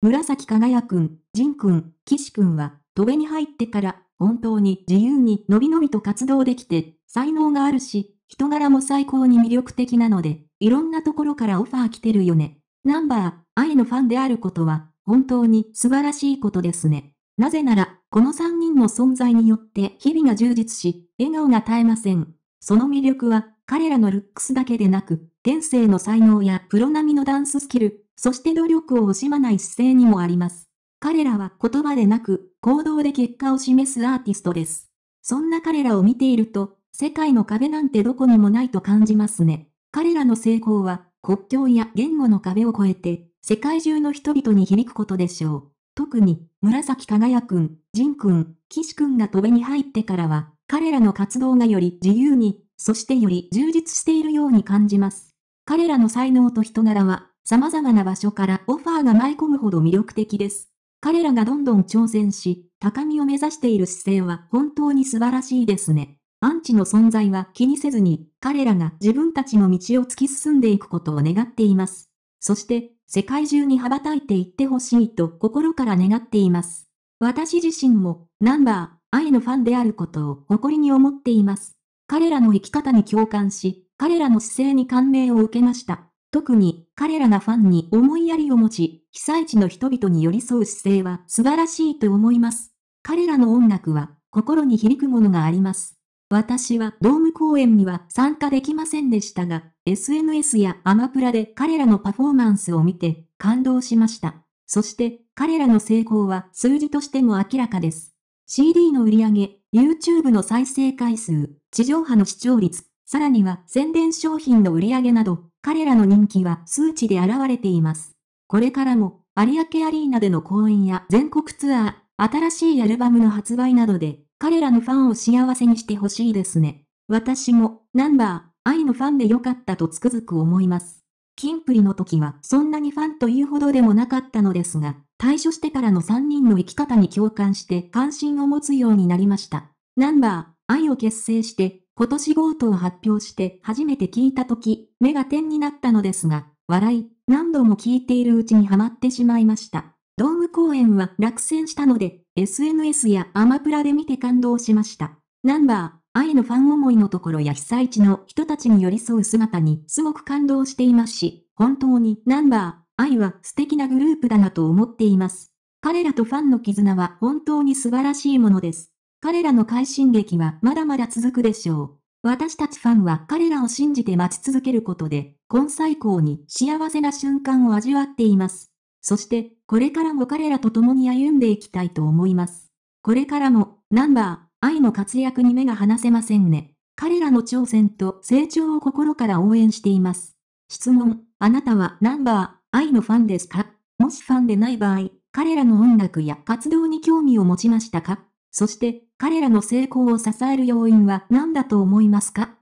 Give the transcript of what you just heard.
紫輝くん、仁くん、岸くんは、戸辺に入ってから、本当に自由にのびのびと活動できて、才能があるし、人柄も最高に魅力的なので、いろんなところからオファー来てるよね。ナンバー、愛のファンであることは、本当に素晴らしいことですね。なぜなら、この3人の存在によって日々が充実し、笑顔が絶えません。その魅力は、彼らのルックスだけでなく、天性の才能やプロ並みのダンススキル、そして努力を惜しまない姿勢にもあります。彼らは言葉でなく、行動で結果を示すアーティストです。そんな彼らを見ていると、世界の壁なんてどこにもないと感じますね。彼らの成功は、国境や言語の壁を越えて、世界中の人々に響くことでしょう。特に、紫輝くん、仁くん、岸くんが戸辺に入ってからは、彼らの活動がより自由に、そしてより充実しているように感じます。彼らの才能と人柄は様々な場所からオファーが舞い込むほど魅力的です。彼らがどんどん挑戦し、高みを目指している姿勢は本当に素晴らしいですね。アンチの存在は気にせずに、彼らが自分たちの道を突き進んでいくことを願っています。そして、世界中に羽ばたいていってほしいと心から願っています。私自身も、ナンバー、愛のファンであることを誇りに思っています。彼らの生き方に共感し、彼らの姿勢に感銘を受けました。特に彼らがファンに思いやりを持ち、被災地の人々に寄り添う姿勢は素晴らしいと思います。彼らの音楽は心に響くものがあります。私はドーム公演には参加できませんでしたが、SNS やアマプラで彼らのパフォーマンスを見て感動しました。そして彼らの成功は数字としても明らかです。CD の売り上げ、YouTube の再生回数、地上波の視聴率、さらには宣伝商品の売り上げなど彼らの人気は数値で現れています。これからも、有明アリーナでの公演や全国ツアー、新しいアルバムの発売などで、彼らのファンを幸せにしてほしいですね。私も、ナンバー、愛のファンでよかったとつくづく思います。キンプリの時はそんなにファンというほどでもなかったのですが、退所してからの3人の生き方に共感して関心を持つようになりました。ナンバー、愛を結成して、今年ートを発表して初めて聞いた時、目が点になったのですが、笑い、何度も聞いているうちにハマってしまいました。ドーム公演は落選したので、SNS やアマプラで見て感動しました。ナンバー、愛のファン思いのところや被災地の人たちに寄り添う姿にすごく感動していますし、本当にナンバー、愛は素敵なグループだなと思っています。彼らとファンの絆は本当に素晴らしいものです。彼らの快進撃はまだまだ続くでしょう。私たちファンは彼らを信じて待ち続けることで、今最高に幸せな瞬間を味わっています。そして、これからも彼らと共に歩んでいきたいと思います。これからも、ナンバー、愛の活躍に目が離せませんね。彼らの挑戦と成長を心から応援しています。質問、あなたはナンバー、愛のファンですかもしファンでない場合、彼らの音楽や活動に興味を持ちましたかそして、彼らの成功を支える要因は何だと思いますか